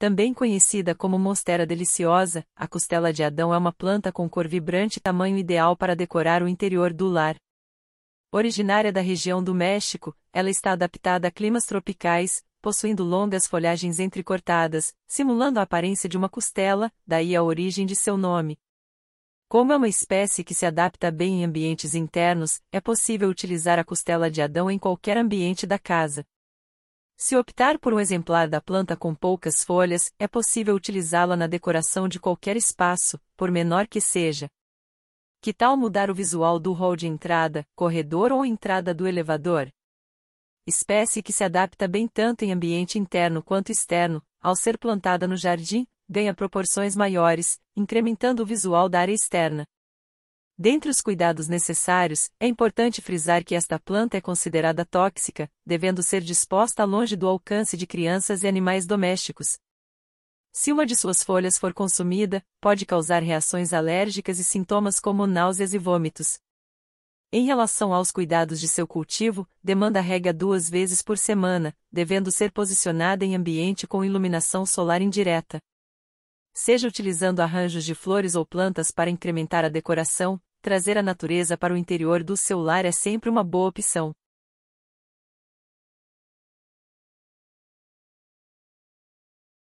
Também conhecida como monstera deliciosa, a costela de Adão é uma planta com cor vibrante e tamanho ideal para decorar o interior do lar. Originária da região do México, ela está adaptada a climas tropicais, possuindo longas folhagens entrecortadas, simulando a aparência de uma costela, daí a origem de seu nome. Como é uma espécie que se adapta bem em ambientes internos, é possível utilizar a costela de Adão em qualquer ambiente da casa. Se optar por um exemplar da planta com poucas folhas, é possível utilizá-la na decoração de qualquer espaço, por menor que seja. Que tal mudar o visual do hall de entrada, corredor ou entrada do elevador? Espécie que se adapta bem tanto em ambiente interno quanto externo, ao ser plantada no jardim, ganha proporções maiores, incrementando o visual da área externa. Dentre os cuidados necessários, é importante frisar que esta planta é considerada tóxica, devendo ser disposta longe do alcance de crianças e animais domésticos. Se uma de suas folhas for consumida, pode causar reações alérgicas e sintomas como náuseas e vômitos. Em relação aos cuidados de seu cultivo, demanda rega duas vezes por semana, devendo ser posicionada em ambiente com iluminação solar indireta seja utilizando arranjos de flores ou plantas para incrementar a decoração, Trazer a natureza para o interior do seu lar é sempre uma boa opção.